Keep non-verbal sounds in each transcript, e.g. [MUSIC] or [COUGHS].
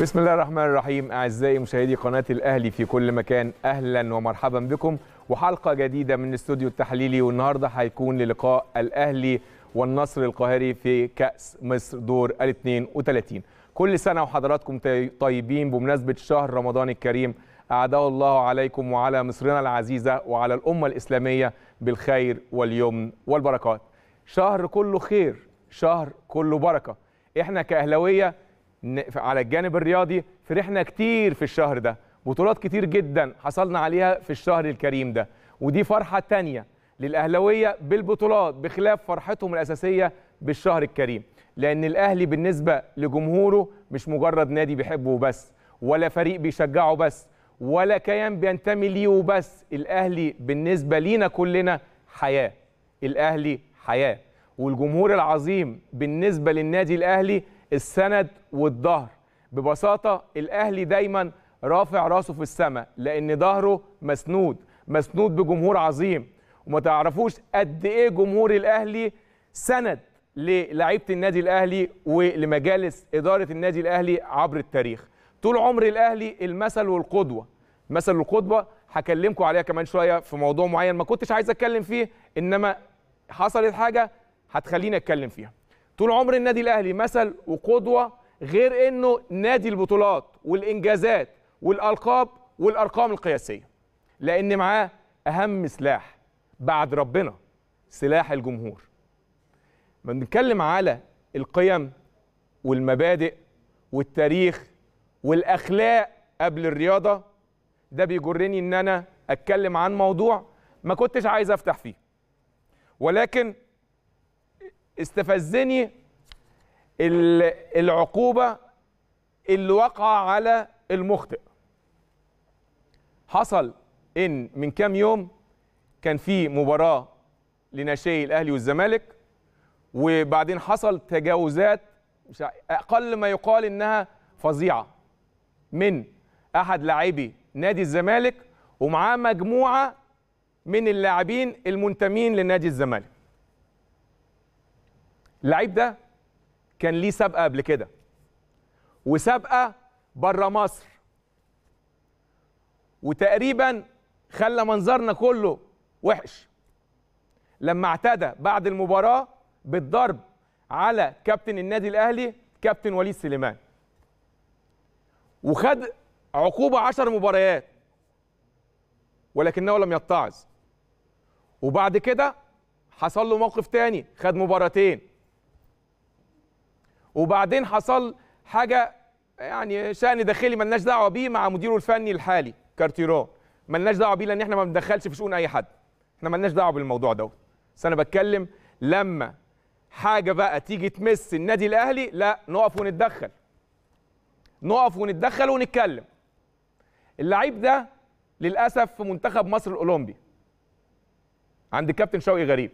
بسم الله الرحمن الرحيم اعزائي مشاهدي قناه الاهلي في كل مكان اهلا ومرحبا بكم وحلقه جديده من الاستوديو التحليلي والنهارده هيكون للقاء الاهلي والنصر القاهري في كاس مصر دور ال 32 كل سنه وحضراتكم طيبين بمناسبه شهر رمضان الكريم اعده الله عليكم وعلى مصرنا العزيزه وعلى الامه الاسلاميه بالخير واليمن والبركات شهر كله خير شهر كله بركه احنا كاهلاويه على الجانب الرياضي فرحنا كتير في الشهر ده بطولات كتير جدا حصلنا عليها في الشهر الكريم ده ودي فرحة تانية للأهلوية بالبطولات بخلاف فرحتهم الأساسية بالشهر الكريم لأن الأهلي بالنسبة لجمهوره مش مجرد نادي بيحبه بس ولا فريق بيشجعه بس ولا كيان بينتمي ليه وبس الأهلي بالنسبة لينا كلنا حياة الأهلي حياة والجمهور العظيم بالنسبة للنادي الأهلي السند والظهر ببساطه الاهلي دايما رافع راسه في السماء لان ظهره مسنود مسنود بجمهور عظيم وما تعرفوش قد ايه جمهور الاهلي سند للعيبة النادي الاهلي ولمجالس اداره النادي الاهلي عبر التاريخ طول عمر الاهلي المثل والقدوه مثل القدوه هكلمكم عليها كمان شويه في موضوع معين ما كنتش عايز اتكلم فيه انما حصلت حاجه هتخليني اتكلم فيها طول عمر النادي الاهلي مثل وقدوه غير انه نادي البطولات والانجازات والالقاب والارقام القياسيه لان معاه اهم سلاح بعد ربنا سلاح الجمهور ما بنتكلم على القيم والمبادئ والتاريخ والاخلاق قبل الرياضه ده بيجرني ان انا اتكلم عن موضوع ما كنتش عايز افتح فيه ولكن استفزني العقوبة اللي وقع على المخطئ حصل ان من كام يوم كان في مباراة لناشئي الاهلي والزمالك وبعدين حصل تجاوزات مش اقل ما يقال انها فظيعة من احد لاعبي نادي الزمالك ومعاه مجموعة من اللاعبين المنتمين لنادي الزمالك اللعيب ده كان ليه سابقه قبل كده وسابقه بره مصر وتقريبا خلى منظرنا كله وحش لما اعتدى بعد المباراه بالضرب على كابتن النادي الاهلي كابتن وليد سليمان وخد عقوبه عشر مباريات ولكنه لم يتعظ وبعد كده حصل له موقف تاني خد مباراتين وبعدين حصل حاجه يعني شان داخلي ملناش دعوه بيه مع مديره الفني الحالي كارتيرون ملناش دعوه بيه لان احنا ما بندخلش في شؤون اي حد احنا ملناش دعوه بالموضوع دوت بس انا بتكلم لما حاجه بقى تيجي تمس النادي الاهلي لا نقف ونتدخل نقف ونتدخل ونتكلم اللعيب ده للاسف في منتخب مصر الاولمبي عند الكابتن شوقي غريب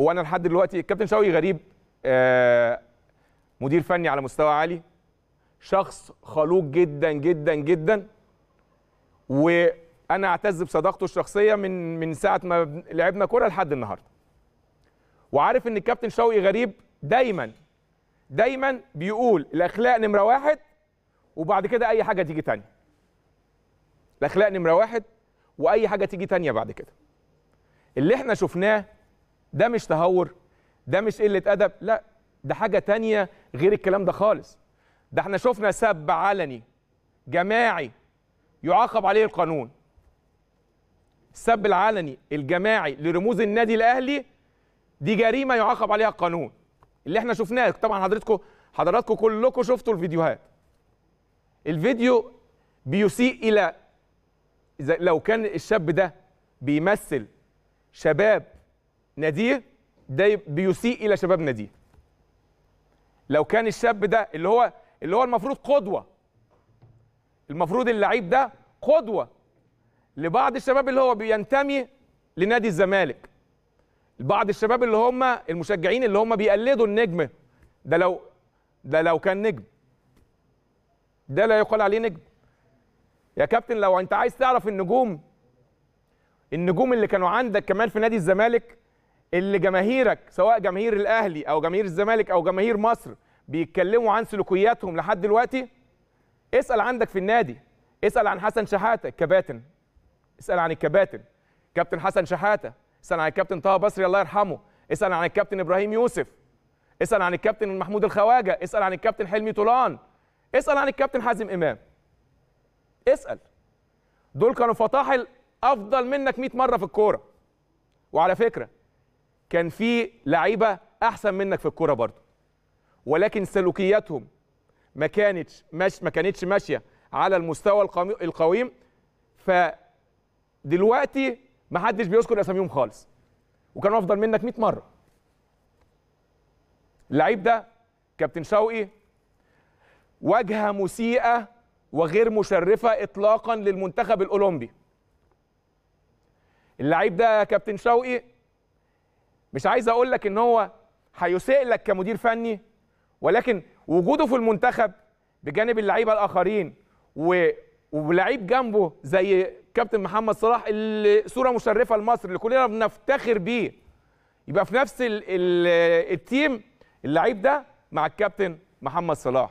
هو انا لحد دلوقتي الكابتن شوقي غريب آه، مدير فني على مستوى عالي شخص خلوق جدا جدا جدا وانا اعتز بصداقته الشخصيه من من ساعه ما لعبنا كوره لحد النهارده وعارف ان الكابتن شوقي غريب دايما دايما بيقول الاخلاق نمره واحد وبعد كده اي حاجه تيجي تانية الاخلاق نمره واحد واي حاجه تيجي تانية بعد كده اللي احنا شفناه ده مش تهور ده مش قله ادب لا ده حاجه تانية غير الكلام ده خالص ده احنا شفنا سب علني جماعي يعاقب عليه القانون السب العلني الجماعي لرموز النادي الاهلي دي جريمه يعاقب عليها القانون اللي احنا شفناه طبعا حضرتكم حضراتكم كلكم شفتوا الفيديوهات الفيديو بيسيء الى لو كان الشاب ده بيمثل شباب ناديه ده بيسيء الى شبابنا دي لو كان الشاب ده اللي هو اللي هو المفروض قدوه المفروض اللعيب ده قدوه لبعض الشباب اللي هو بينتمي لنادي الزمالك بعض الشباب اللي هم المشجعين اللي هم بيقلدوا النجم ده لو ده لو كان نجم ده لا يقال عليه نجم يا كابتن لو انت عايز تعرف النجوم النجوم اللي كانوا عندك كمان في نادي الزمالك اللي جماهيرك سواء جماهير الاهلي او جماهير الزمالك او جماهير مصر بيتكلموا عن سلوكياتهم لحد دلوقتي اسال عندك في النادي اسال عن حسن شحاته الكباتن اسال عن الكباتن كابتن حسن شحاته اسال عن الكابتن طه بصري الله يرحمه اسال عن الكابتن ابراهيم يوسف اسال عن الكابتن محمود الخواجه اسال عن الكابتن حلمي طولان اسال عن الكابتن حازم امام اسال دول كانوا فطاحل افضل منك 100 مره في الكوره وعلى فكره كان في لعيبه احسن منك في الكوره برضه ولكن سلوكياتهم ما كانتش مش ما كانتش ماشيه على المستوى القويم ف دلوقتي ما حدش بيذكر اساميهم خالص وكانوا افضل منك 100 مره اللعيب ده كابتن شوقي واجهه مسيئه وغير مشرفه اطلاقا للمنتخب الاولمبي اللعيب ده كابتن شوقي مش عايز اقول لك ان هو هيسيء لك كمدير فني ولكن وجوده في المنتخب بجانب اللعيبه الاخرين و... ولعيب جنبه زي كابتن محمد صلاح اللي صوره مشرفه لمصر اللي كلنا بنفتخر بيه يبقى في نفس ال... ال... التيم اللعيب ده مع الكابتن محمد صلاح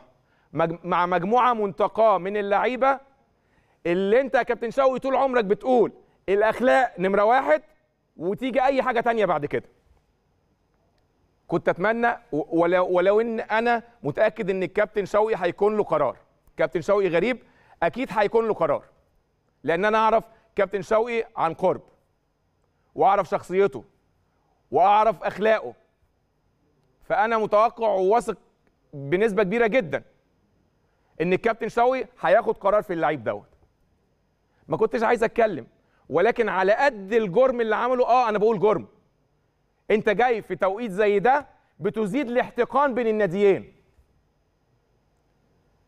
مج... مع مجموعه منتقاه من اللعيبه اللي انت يا كابتن شوقي طول عمرك بتقول الاخلاق نمره واحد وتيجي اي حاجه تانية بعد كده كنت اتمنى ولو, ولو ان انا متاكد ان الكابتن شوقي هيكون له قرار كابتن شوقي غريب اكيد هيكون له قرار لان انا اعرف كابتن شوقي عن قرب واعرف شخصيته واعرف اخلاقه فانا متوقع وواثق بنسبه كبيره جدا ان الكابتن شوقي هياخد قرار في اللعيب دوت ما كنتش عايز اتكلم ولكن على قد الجرم اللي عمله اه انا بقول جرم انت جاي في توقيت زي ده بتزيد الاحتقان بين الناديين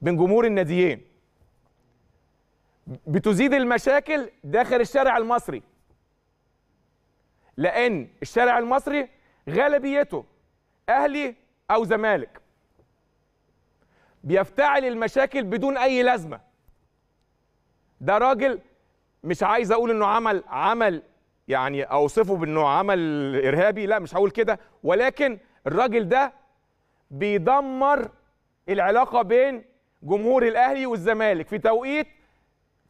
بين جمهور الناديين بتزيد المشاكل داخل الشارع المصري لان الشارع المصري غالبيته اهلي او زمالك بيفتعل المشاكل بدون اي لازمه ده راجل مش عايز اقول انه عمل عمل يعني اوصفه بانه عمل ارهابي لا مش هقول كده ولكن الراجل ده بيدمر العلاقه بين جمهور الاهلي والزمالك في توقيت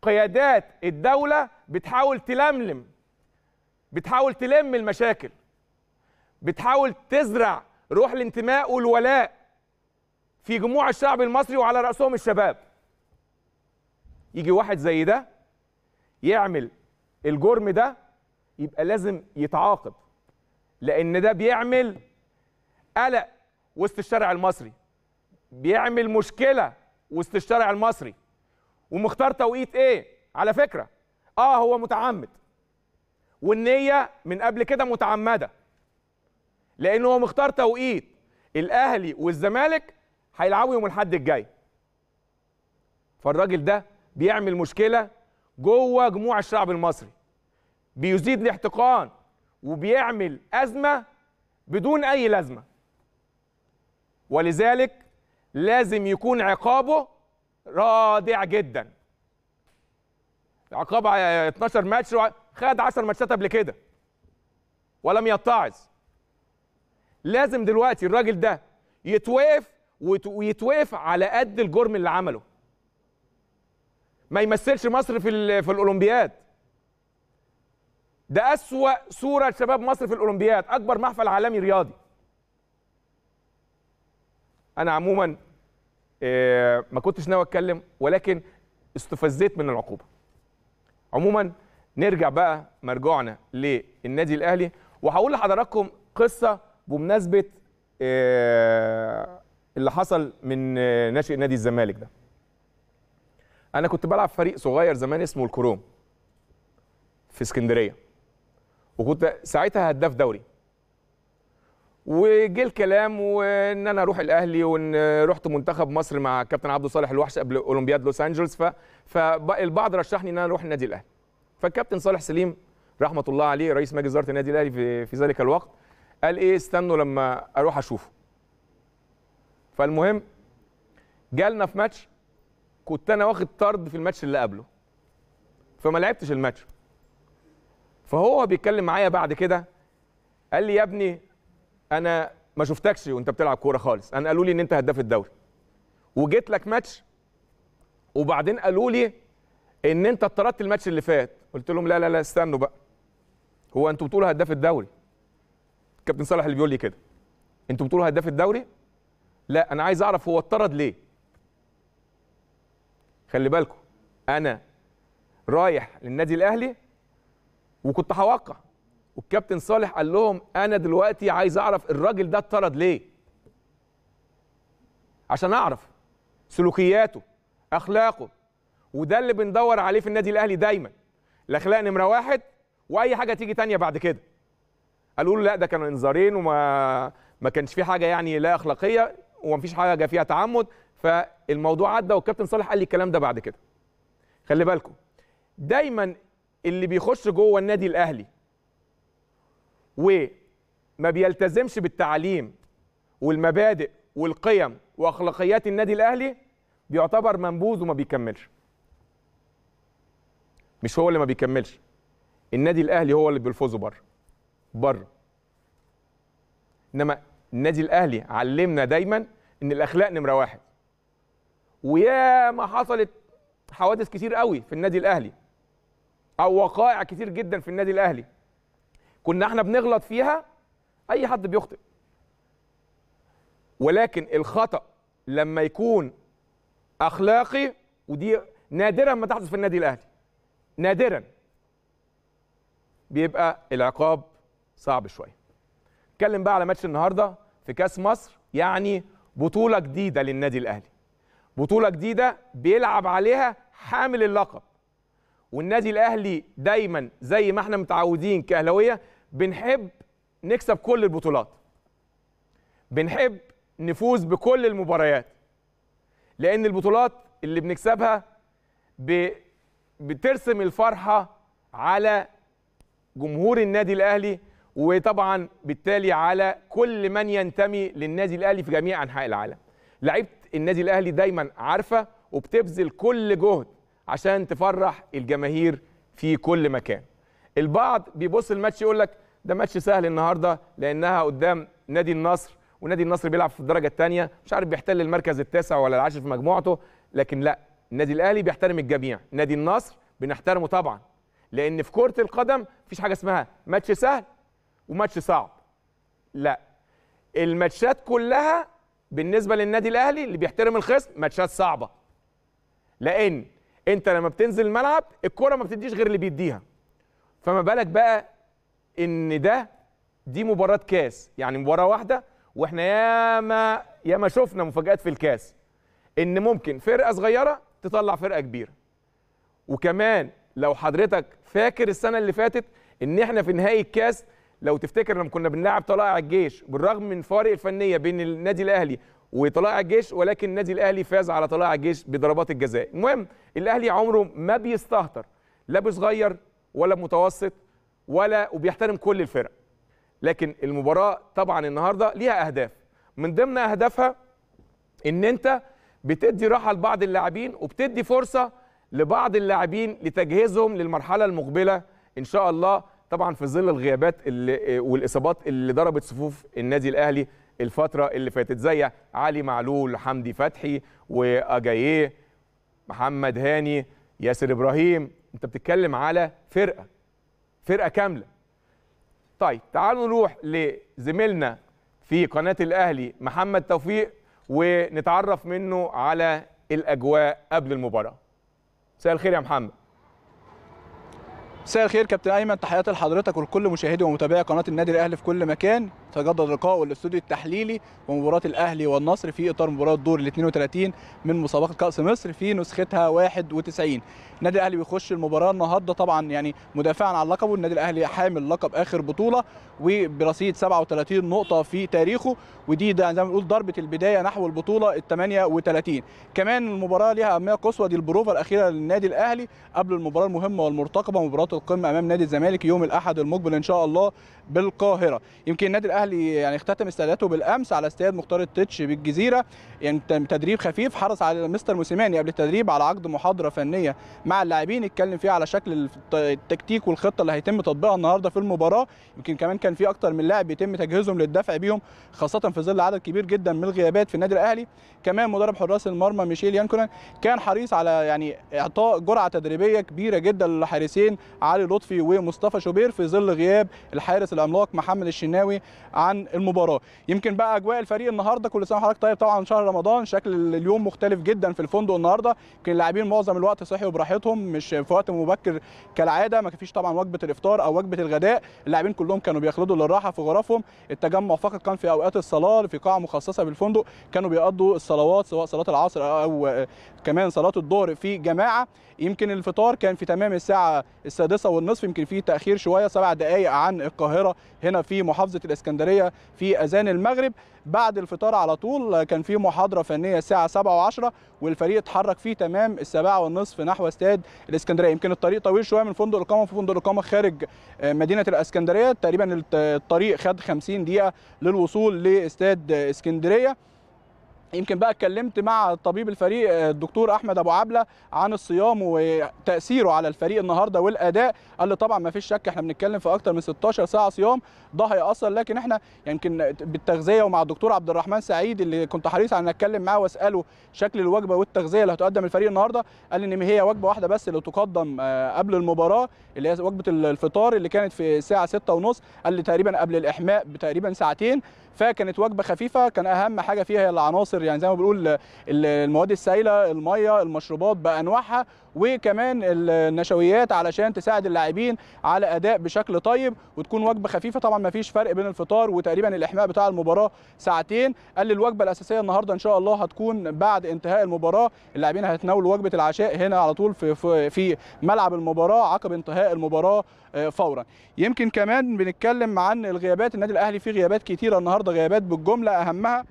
قيادات الدوله بتحاول تلملم بتحاول تلم المشاكل بتحاول تزرع روح الانتماء والولاء في جموع الشعب المصري وعلى راسهم الشباب يجي واحد زي ده يعمل الجرم ده يبقى لازم يتعاقب لان ده بيعمل قلق وسط الشارع المصري بيعمل مشكله وسط الشارع المصري ومختار توقيت ايه على فكره اه هو متعمد والنيه من قبل كده متعمده لان هو مختار توقيت الاهلي والزمالك هيلعبوا يوم الاحد الجاي فالراجل ده بيعمل مشكله جوه جموع الشعب المصري بيزيد الاحتقان وبيعمل أزمة بدون أي لازمة ولذلك لازم يكون عقابه رادع جدا عقاب 12 ماتش خد 10 ماتشات قبل كده ولم يتعظ لازم دلوقتي الراجل ده يتوقف ويتوقف على قد الجرم اللي عمله ما يمثلش مصر في في الاولمبياد ده أسوأ صورة لشباب مصر في الأولمبياد أكبر محفل عالمي رياضي أنا عموما آه، ما كنتش ناوي أتكلم ولكن استفزيت من العقوبة عموما نرجع بقى مرجعنا للنادي الأهلي وهقول لحضراتكم قصة بمناسبة آه، اللي حصل من آه، ناشئ نادي الزمالك ده أنا كنت بلعب فريق صغير زمان اسمه الكروم في اسكندرية وكنت ساعتها هداف دوري وجه الكلام وان انا اروح الاهلي وان رحت منتخب مصر مع كابتن عبد صالح الوحش قبل اولمبياد لوس انجلوس فالبعض رشحني ان انا اروح النادي الاهلي فالكابتن صالح سليم رحمه الله عليه رئيس مجلس اداره النادي الاهلي في... في ذلك الوقت قال ايه استنوا لما اروح اشوفه فالمهم جالنا في ماتش كنت انا واخد طرد في الماتش اللي قبله فما لعبتش الماتش فهو بيتكلم معايا بعد كده قال لي يا ابني انا ما شفتكش وانت بتلعب كوره خالص انا قالوا لي ان انت هداف الدوري وجيت لك ماتش وبعدين قالوا لي ان انت اطردت الماتش اللي فات قلت لهم لا لا لا استنوا بقى هو انتوا بتقولوا هداف الدوري كابتن صالح اللي بيقول لي كده انتوا بتقولوا هداف الدوري لا انا عايز اعرف هو اطرد ليه خلي بالكم انا رايح للنادي الاهلي وكنت هوقع والكابتن صالح قال لهم انا دلوقتي عايز اعرف الراجل ده اتطرد ليه عشان اعرف سلوكياته اخلاقه وده اللي بندور عليه في النادي الاهلي دايما الاخلاق نمره واحد واي حاجه تيجي تانية بعد كده قالوا له لا ده كانوا انذارين وما ما كانش في حاجه يعني لا اخلاقيه ومفيش حاجه فيها تعمد فالموضوع عدى والكابتن صالح قال لي الكلام ده بعد كده خلي بالكم دايما اللي بيخش جوه النادي الاهلي وما بيلتزمش بالتعليم والمبادئ والقيم واخلاقيات النادي الاهلي بيعتبر منبوذ وما بيكملش مش هو اللي ما بيكملش النادي الاهلي هو اللي بيلفظه بره بره انما النادي الاهلي علمنا دايما ان الاخلاق نمره واحد ويا ما حصلت حوادث كتير قوي في النادي الاهلي او وقائع كتير جدا في النادي الاهلي كنا احنا بنغلط فيها اي حد بيخطئ ولكن الخطا لما يكون اخلاقي ودي نادرا ما تحدث في النادي الاهلي نادرا بيبقى العقاب صعب شويه نتكلم بقى على ماتش النهارده في كاس مصر يعني بطوله جديده للنادي الاهلي بطوله جديده بيلعب عليها حامل اللقب والنادي الاهلي دايما زي ما احنا متعودين كاهلاويه بنحب نكسب كل البطولات بنحب نفوز بكل المباريات لان البطولات اللي بنكسبها ب... بترسم الفرحه على جمهور النادي الاهلي وطبعا بالتالي على كل من ينتمي للنادي الاهلي في جميع انحاء العالم لعيبه النادي الاهلي دايما عارفه وبتبذل كل جهد عشان تفرح الجماهير في كل مكان البعض بيبص الماتش يقول لك ده ماتش سهل النهارده لانها قدام نادي النصر ونادي النصر بيلعب في الدرجه الثانيه مش عارف بيحتل المركز التاسع ولا العاشر في مجموعته لكن لا النادي الاهلي بيحترم الجميع نادي النصر بنحترمه طبعا لان في كره القدم مفيش حاجه اسمها ماتش سهل وماتش صعب لا الماتشات كلها بالنسبه للنادي الاهلي اللي بيحترم الخصم ماتشات صعبه لان انت لما بتنزل الملعب الكوره ما بتديش غير اللي بيديها فما بالك بقى ان ده دي مباراه كاس يعني مباراه واحده واحنا ياما ياما شفنا مفاجات في الكاس ان ممكن فرقه صغيره تطلع فرقه كبيره وكمان لو حضرتك فاكر السنه اللي فاتت ان احنا في نهائي الكاس لو تفتكر لما كنا بنلعب طلائع الجيش بالرغم من فارق الفنيه بين النادي الاهلي وطلائع الجيش ولكن النادي الاهلي فاز على طلائع الجيش بضربات الجزاء المهم الاهلي عمره ما بيستهتر لا بصغير ولا متوسط ولا وبيحترم كل الفرق لكن المباراه طبعا النهارده ليها اهداف من ضمن اهدافها ان انت بتدي راحه لبعض اللاعبين وبتدي فرصه لبعض اللاعبين لتجهيزهم للمرحله المقبله ان شاء الله طبعا في ظل الغيابات والاصابات اللي ضربت صفوف النادي الاهلي الفتره اللي فاتت زي علي معلول حمدي فتحي واجاييه محمد هاني ياسر ابراهيم انت بتتكلم على فرقه فرقه كامله طيب تعالوا نروح لزميلنا في قناه الاهلي محمد توفيق ونتعرف منه على الاجواء قبل المباراه مساء الخير يا محمد مساء الخير كابتن ايمن تحياتي لحضرتك ولكل مشاهدي ومتابعي قناه النادي الاهلي في كل مكان تجدد اللقاء والاستوديو التحليلي ومباراه الاهلي والنصر في اطار مباراه الدور ال 32 من مسابقه كاس مصر في نسختها 91 النادي الاهلي بيخش المباراه النهارده طبعا يعني مدافعا عن لقبه النادي الاهلي حامل لقب اخر بطوله وبرصيد 37 نقطه في تاريخه ودي زي ما بنقول ضربه البدايه نحو البطوله ال 38 كمان المباراه ليها اهميه قصوى دي البروفه الاخيره للنادي الاهلي قبل المباراه المهمه والمرتقبه مباراه القمه امام نادي الزمالك يوم الاحد المقبل ان شاء الله بالقاهره يمكن النادي الاهلي الاهلي يعني اختتم استعداداته بالامس على استاد مختار التتش بالجزيره يعني تدريب خفيف حرص على مستر موسيماني قبل التدريب على عقد محاضره فنيه مع اللاعبين اتكلم فيها على شكل التكتيك والخطه اللي هيتم تطبيقها النهارده في المباراه يمكن كمان كان في اكتر من لاعب بيتم تجهيزهم للدفع بيهم خاصه في ظل عدد كبير جدا من الغيابات في النادي الاهلي كمان مدرب حراس المرمى ميشيل يانكونان كان حريص على يعني اعطاء جرعه تدريبيه كبيره جدا للحارسين علي لطفي ومصطفى شوبير في ظل غياب الحارس العملاق محمد الشناوي عن المباراه يمكن بقى اجواء الفريق النهارده كل سنه وحضرتك طيب طبعا شهر رمضان شكل اليوم مختلف جدا في الفندق النهارده يمكن اللاعبين معظم الوقت صحيوا براحتهم مش في وقت مبكر كالعاده ما فيش طبعا وجبه الافطار او وجبه الغداء اللاعبين كلهم كانوا بيخلدوا للراحه في غرفهم التجمع فقط كان في اوقات الصلاه في قاعه مخصصه بالفندق كانوا بيقضوا الصلوات سواء صلاه العصر او كمان صلاه الظهر في جماعه يمكن الفطار كان في تمام الساعه السادسه والنصف يمكن في تاخير شويه سبع دقائق عن القاهره هنا في محافظه الاسكندريه الاسكندريه في اذان المغرب بعد الفطار على طول كان في محاضره فنيه الساعه 7 و10 والفريق اتحرك فيه تمام السبعة والنصف نحو استاد الاسكندريه يمكن الطريق طويل شويه من فندق الاقامه في فندق الاقامه خارج آه، مدينه الاسكندريه تقريبا الطريق خد 50 دقيقه للوصول لاستاد اسكندريه يمكن بقى اتكلمت مع طبيب الفريق آه، الدكتور احمد ابو عبله عن الصيام وتاثيره على الفريق النهارده والاداء قال لي طبعا ما فيش شك احنا بنتكلم في اكتر من 16 ساعه صيام ده هياثر لكن احنا يمكن بالتغذيه ومع الدكتور عبد الرحمن سعيد اللي كنت حريص على ان اتكلم معاه واساله شكل الوجبه والتغذيه اللي هتقدم الفريق النهارده قال ان هي وجبه واحده بس اللي تقدم آه، قبل المباراه اللي هي وجبه الفطار اللي كانت في الساعه 6:30 قال لي تقريبا قبل الاحماء بتقريبا ساعتين فكانت وجبه خفيفه كان اهم حاجه فيها هي العناصر يعني زي ما بنقول المواد السائله الميه المشروبات بانواعها وكمان النشويات علشان تساعد اللاعبين على اداء بشكل طيب وتكون وجبه خفيفه طبعا ما فيش فرق بين الفطار وتقريبا الاحماء بتاع المباراه ساعتين قال الوجبه الاساسيه النهارده ان شاء الله هتكون بعد انتهاء المباراه اللاعبين هيتناولوا وجبه العشاء هنا على طول في في ملعب المباراه عقب انتهاء المباراه آه، فورا يمكن كمان بنتكلم عن الغيابات النادي الاهلي فيه غيابات كتيره النهارده غيابات بالجمله اهمها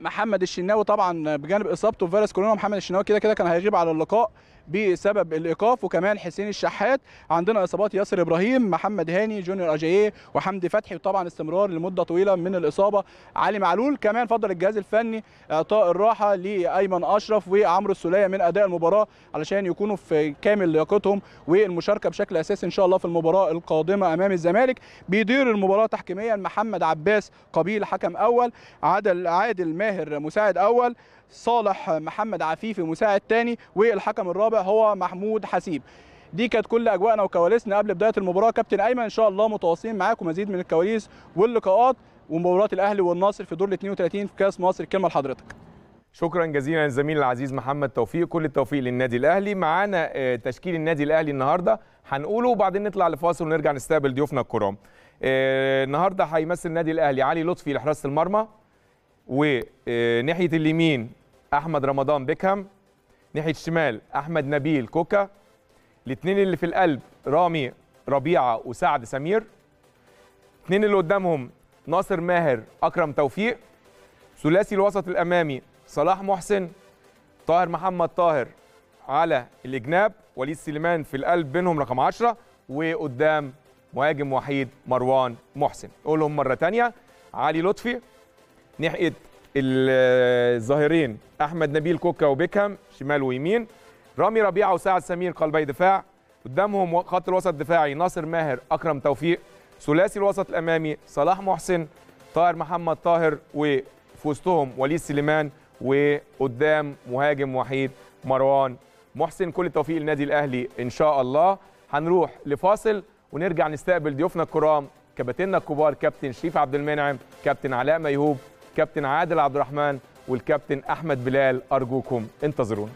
محمد الشناوي طبعا بجانب اصابته بفيروس كورونا محمد الشناوي كده كده كان هيغيب على اللقاء بسبب الايقاف وكمان حسين الشحات عندنا اصابات ياسر ابراهيم محمد هاني جونيور اجاييه وحمدي فتحي وطبعا استمرار لمده طويله من الاصابه علي معلول كمان فضل الجهاز الفني اعطاء الراحه لايمن اشرف وعمرو السوليه من اداء المباراه علشان يكونوا في كامل لياقتهم والمشاركه بشكل اساسي ان شاء الله في المباراه القادمه امام الزمالك بيدير المباراه تحكيميا محمد عباس قبيل حكم اول عادل عادل ماهر مساعد اول صالح محمد عفيفي مساعد تاني والحكم الرابع هو محمود حسيب دي كانت كل اجواءنا وكواليسنا قبل بدايه المباراه كابتن ايمن ان شاء الله متواصلين معاكم مزيد من الكواليس واللقاءات ومباراه الاهلي والنصر في دور ال 32 في كاس مصر الكلمه لحضرتك شكرا جزيلا للزميل العزيز محمد توفيق كل التوفيق للنادي الاهلي معانا آه، تشكيل النادي الاهلي النهارده هنقوله وبعدين نطلع لفاصل ونرجع نستقبل ضيوفنا الكرام آه، النهارده هيمثل النادي الاهلي علي لطفي لحراسه المرمى وناحيه اليمين احمد رمضان بيكهام ناحيه الشمال احمد نبيل كوكا الاثنين اللي في القلب رامي ربيعه وسعد سمير الاثنين اللي قدامهم ناصر ماهر اكرم توفيق ثلاثي الوسط الامامي صلاح محسن طاهر محمد طاهر على الاجناب وليد سليمان في القلب بينهم رقم 10 وقدام مهاجم وحيد مروان محسن قولهم مره ثانيه علي لطفي ناحيه الظاهرين احمد نبيل كوكا وبيكهام شمال ويمين رامي ربيعه وسعد سمير قلبي دفاع قدامهم خط الوسط الدفاعي ناصر ماهر اكرم توفيق ثلاثي الوسط الامامي صلاح محسن طاهر محمد طاهر وفي وسطهم وليد سليمان وقدام مهاجم وحيد مروان محسن كل التوفيق للنادي الاهلي ان شاء الله هنروح لفاصل ونرجع نستقبل ضيوفنا الكرام كباتننا الكبار كابتن شريف عبد المنعم كابتن علاء ميهوب كابتن عادل عبد الرحمن والكابتن احمد بلال ارجوكم انتظرونا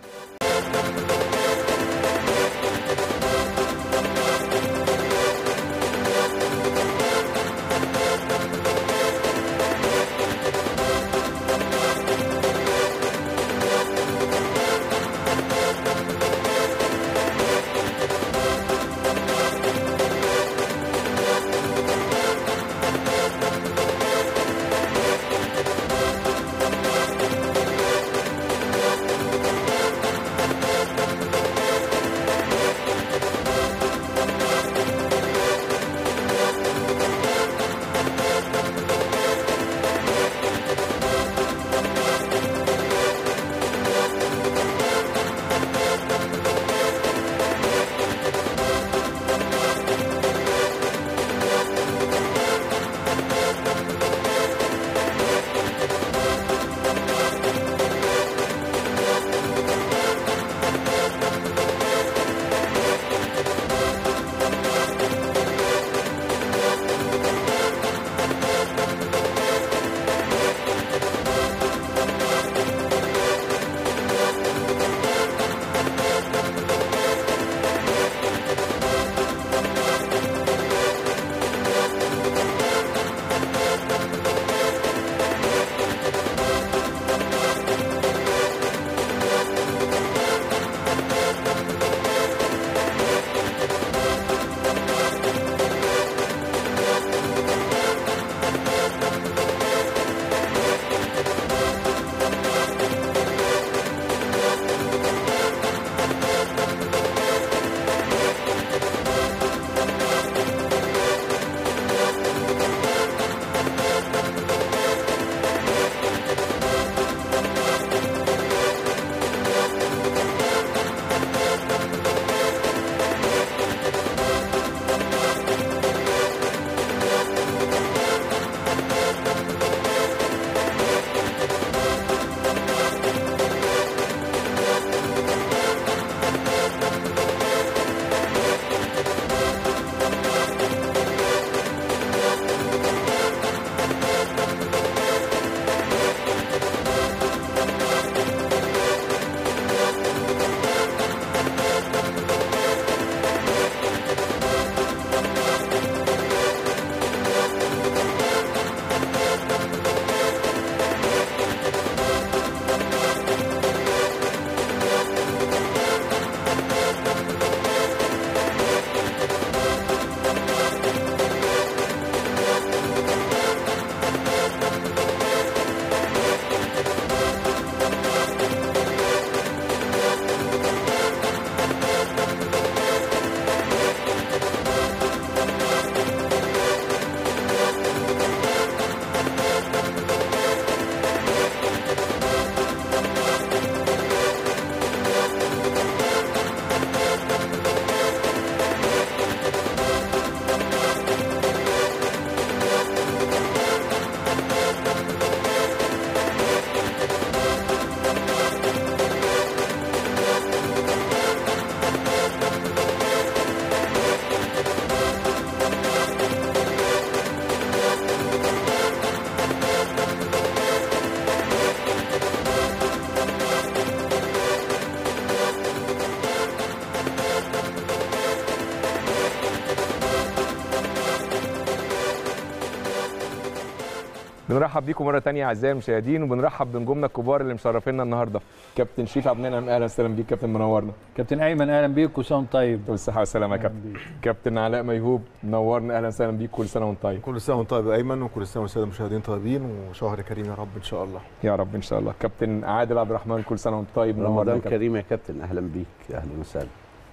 بنرحب بيكم مره ثانيه اعزائي المشاهدين وبنرحب بنجومنا الكبار اللي مشرفينا النهارده كابتن شريف عبد المنعم اهلا وسهلا بيك كابتن منورنا كابتن ايمن اهلا بيك طيب. كل سنه وانت طيب بالصحه والسلامه يا كابتن كابتن علاء ميهوب منورنا اهلا وسهلا بيك كل سنه وانت طيب كل سنه وانت طيب ايمن وكل سنه والساده المشاهدين طيبين وشهر كريم يا رب ان شاء الله يا رب ان شاء الله كابتن عادل عبد الرحمن كل سنه وانت طيب رمضان كريم يا كابتن اهلا بيك اهلا وسهلا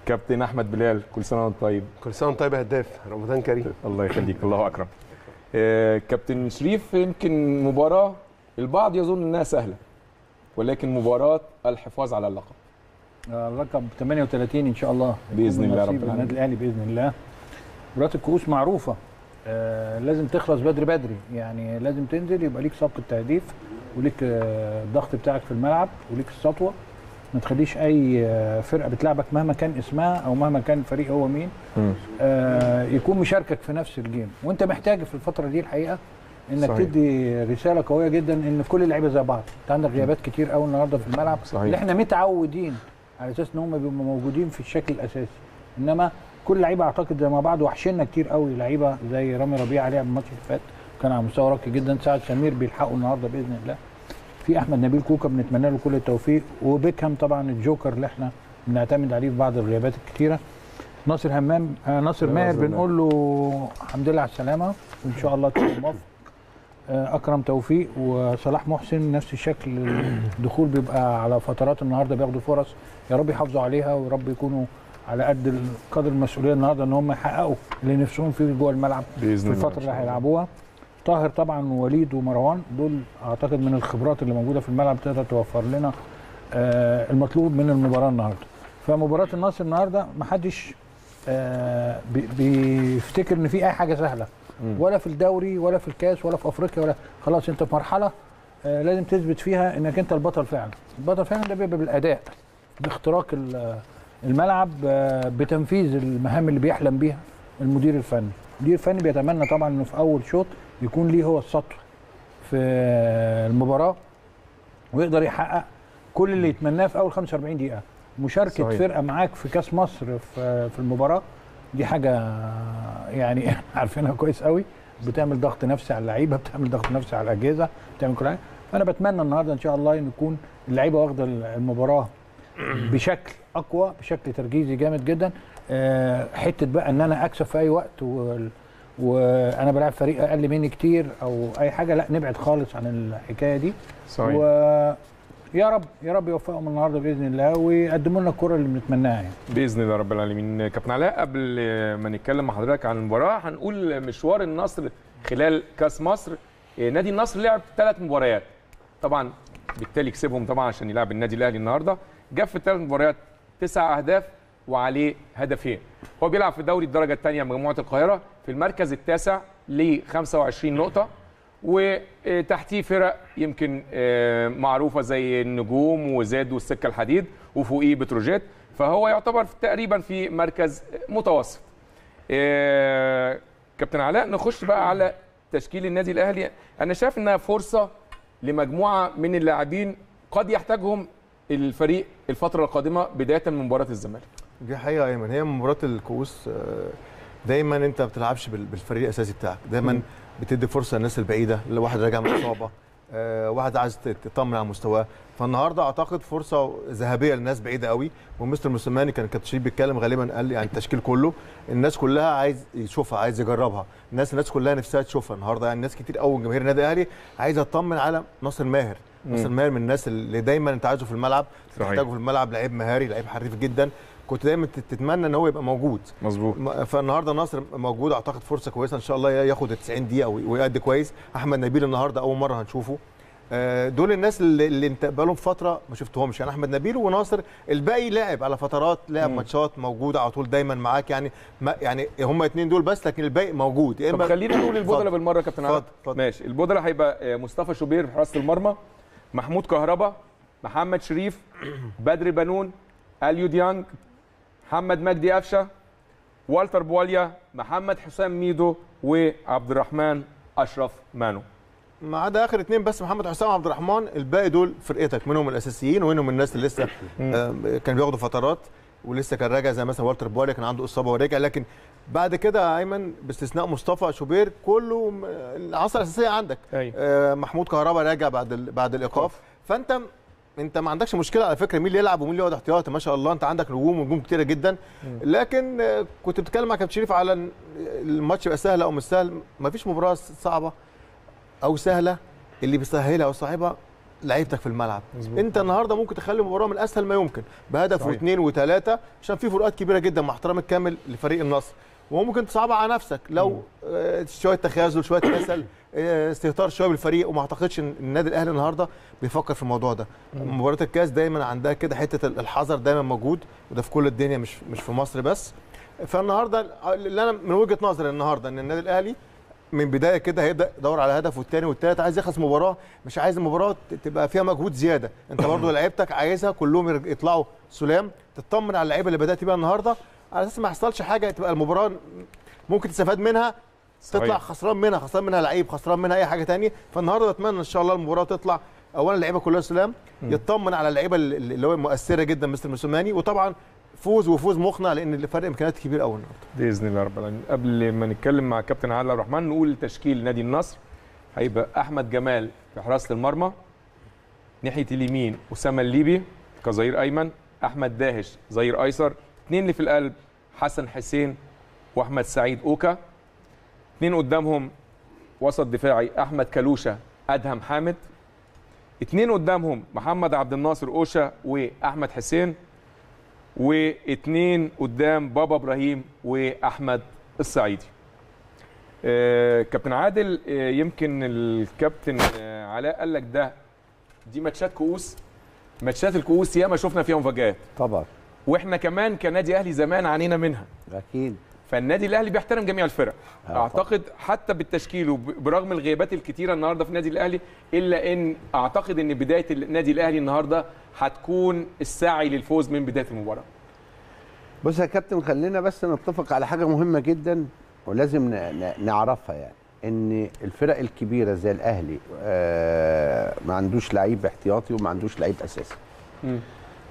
كابتن احمد بلال كل سنه وانت طيب كل سنه وانت طيب يا هداف رمضان كريم الله يخليك الله اكرم آه، كابتن شريف يمكن مباراه البعض يظن انها سهله ولكن مباراه الحفاظ على اللقب آه، رقم 38 ان شاء الله باذن الله رب العالمين النادي الاهلي باذن الله مباراه الكؤوس معروفه آه لازم تخلص بدري بدري يعني لازم تنزل يبقى ليك سبق التهديف وليك آه الضغط بتاعك في الملعب وليك السطوه ما تخليش اي آه، فرقه بتلعبك مهما كان اسمها او مهما كان الفريق هو مين آه يكون مشاركك في نفس الجيم وانت محتاج في الفتره دي الحقيقه انك صحيح. تدي رساله قويه جدا ان كل اللعيبه زي بعض انت عندك غيابات كتير قوي النهارده في الملعب صحيح. اللي احنا متعودين على اساس ان هم بيبقوا موجودين في الشكل الاساسي انما كل لعيبه اعتقد زي ما بعض وحشنا كتير قوي لعيبه زي رامي ربيعه لعب الماتش اللي فات كان على مستوى راقي جدا سعد سمير بيلحقه النهارده باذن الله في احمد نبيل كوكا بنتمنى له كل التوفيق وبيكهام طبعا الجوكر اللي احنا بنعتمد عليه في بعض الغيابات الكتيره ناصر همام آه ناصر ماهر بنقول له الحمد لله على السلامه وان شاء الله تكون موفق آه، اكرم توفيق وصلاح محسن نفس الشكل الدخول بيبقى على فترات النهارده بياخدوا فرص يا رب يحافظوا عليها ويا رب يكونوا على قد قدر المسؤوليه النهارده ان هم يحققوا اللي نفسهم فيه جوه الملعب في الفتره اللي هيلعبوها طاهر طبعا ووليد ومروان دول اعتقد من الخبرات اللي موجوده في الملعب تقدر توفر لنا آه، المطلوب من المباراه النهارده فمباراه النصر النهارده محدش آه، بيفتكر ان في اي حاجه سهله ولا في الدوري ولا في الكاس ولا في افريقيا ولا خلاص انت في مرحله آه، لازم تثبت فيها انك انت البطل فعلا البطل فعلا ده بيبقى بالاداء باختراق الملعب بتنفيذ المهام اللي بيحلم بيها المدير الفني المدير الفني بيتمنى طبعا انه في اول شوط يكون ليه هو السطر في المباراه ويقدر يحقق كل اللي يتمناه في اول 45 دقيقه مشاركه صحيح. فرقه معاك في كاس مصر في, المباراه دي حاجه يعني [LAUGHS] عارفينها كويس قوي بتعمل ضغط نفسي على اللعيبه بتعمل ضغط نفسي على الاجهزه بتعمل كل حاجه فانا بتمنى النهارده ان شاء الله ان يكون اللعيبه واخده المباراه [CLEARS THROAT] بشكل اقوى بشكل تركيزي جامد جدا آه، حته بقى ان انا اكسب في اي وقت وانا بلعب فريق اقل مني كتير او اي حاجه لا نبعد خالص عن الحكايه دي صحيح و... يا رب يا رب يوفقهم النهارده باذن الله ويقدموا لنا الكره اللي بنتمناها يعني. باذن الله رب العالمين كابتن علاء قبل ما نتكلم مع حضرتك عن المباراه هنقول مشوار النصر خلال كاس مصر إيه، نادي النصر لعب ثلاث مباريات طبعا بالتالي كسبهم طبعا عشان يلعب النادي الاهلي النهارده جاب في الثلاث مباريات تسع اهداف وعليه هدفين هو بيلعب في دوري الدرجه الثانيه مجموعه القاهره في المركز التاسع ل 25 نقطة وتحتيه فرق يمكن آه، معروفة زي النجوم وزاد والسكة الحديد وفوقيه بتروجيت فهو يعتبر تقريبا في مركز متوسط آه، كابتن علاء نخش بقى على تشكيل النادي الاهلي انا شايف انها فرصه لمجموعه من اللاعبين قد يحتاجهم الفريق الفتره القادمه بدايه من مباراه الزمالك دي حقيقه ايمن هي مباراه الكؤوس آه، دايما انت ما بتلعبش بالفريق الاساسي بتاعك دايما م. بتدي فرصه للناس البعيده لواحد راجع من اصابه آه، واحد عايز تطمن على مستواه فالنهارده اعتقد فرصه ذهبيه للناس بعيده قوي ومستر موسيماني كان كابتن شريف بيتكلم غالبا قال يعني التشكيل كله الناس كلها عايز يشوفها عايز يجربها الناس الناس كلها نفسها تشوفها النهارده يعني ناس كتير قوي جماهير النادي الاهلي عايزه تطمن على ناصر ماهر ناصر ماهر من الناس اللي دايما انت عايزه في الملعب محتاجه في الملعب لعيب مهاري لعيب حريف جدا كنت دايما تتمنى ان هو يبقى موجود مظبوط فالنهارده نصر موجود اعتقد فرصه كويسه ان شاء الله ياخد 90 دقيقه ويأدي كويس احمد نبيل النهارده اول مره هنشوفه آه، دول الناس اللي, اللي انت بقالهم فتره ما شفتهمش يعني احمد نبيل وناصر الباقي لاعب على فترات لاعب ماتشات موجود على طول دايما معاك يعني ما يعني هم الاثنين دول بس لكن الباقي موجود طب خلينا نقول البودله بالمره يا كابتن عادل ماشي البودله هيبقى آه، مصطفى شوبير في حراسه المرمى محمود كهربا محمد شريف [CLEARS THROAT] بدر بنون اليو ديانج محمد مجدي قفشه والتر بواليا محمد حسام ميدو وعبد الرحمن اشرف مانو ما عدا اخر اثنين بس محمد حسام وعبد الرحمن الباقي دول فرقتك منهم الاساسيين ومنهم الناس اللي لسه كانوا بياخدوا فترات ولسه كان راجع زي مثلا والتر بواليا كان عنده اصابه ورجع لكن بعد كده ايمن باستثناء مصطفى شوبير كله العصر الاساسيه عندك أي. أيوه. آه، محمود كهربا راجع بعد بعد الايقاف فانت انت ما عندكش مشكله على فكره مين اللي يلعب ومين اللي يقعد احتياطي ما شاء الله انت عندك نجوم ونجوم كتيره جدا لكن آه، كنت بتتكلم مع كابتن شريف على الماتش يبقى سهل او مش سهل ما فيش مباراه صعبه او سهله اللي بيسهلها او صعبه لعيبتك في الملعب مزبوط. انت النهارده ممكن تخلي المباراه من اسهل ما يمكن بهدف واثنين وثلاثه عشان في فروقات كبيره جدا مع احترامي الكامل لفريق النصر وممكن تصعبها على نفسك لو مم. آه، شويه تخاذل شويه كسل استهتار شويه بالفريق وما اعتقدش ان النادي الاهلي النهارده بيفكر في الموضوع ده مباراه الكاس دايما عندها كده حته الحذر دايما موجود وده في كل الدنيا مش مش في مصر بس فالنهارده اللي انا من وجهه نظري النهارده ان النادي الاهلي من بدايه كده هيبدا يدور على هدف والثاني والثالث عايز يخلص مباراه مش عايز المباراه تبقى فيها مجهود زياده انت برضه لعيبتك عايزها كلهم يطلعوا سلام تطمن على اللعيبه اللي بدات بيها النهارده على اساس ما يحصلش حاجه تبقى المباراه ممكن تستفاد منها صحيح. تطلع خسران منها خسران منها لعيب خسران منها اي حاجه ثانيه فالنهارده اتمنى ان شاء الله المباراه تطلع اولا اللعيبه كلها سلام يطمن على اللعيبه اللي هو مؤثره جدا مستر موسيماني وطبعا فوز وفوز مقنع لان الفرق امكانيات كبير قوي النهارده باذن الله رب العالمين قبل ما نتكلم مع كابتن علي عبد الرحمن نقول تشكيل نادي النصر هيبقى احمد جمال في حراسه المرمى ناحيه اليمين اسامه الليبي كظهير ايمن احمد داهش ظهير ايسر اثنين اللي في القلب حسن حسين واحمد سعيد اوكا اثنين قدامهم وسط دفاعي احمد كلوشه ادهم حامد اثنين قدامهم محمد عبد الناصر اوشه واحمد حسين واثنين قدام بابا ابراهيم واحمد الصعيدي آه كابتن عادل آه يمكن الكابتن آه علاء قال لك ده دي ماتشات كؤوس ماتشات الكؤوس ياما شفنا فيها مفاجآت طبعا واحنا كمان كنادي اهلي زمان عانينا منها اكيد فالنادي الاهلي بيحترم جميع الفرق آه، اعتقد حتى بالتشكيل وبرغم الغيابات الكتيره النهارده في النادي الاهلي الا ان اعتقد ان بدايه النادي الاهلي النهارده هتكون السعي للفوز من بدايه المباراه بص يا كابتن خلينا بس نتفق على حاجه مهمه جدا ولازم نعرفها يعني ان الفرق الكبيره زي الاهلي آه ما عندوش لعيب احتياطي وما عندوش لعيب اساسي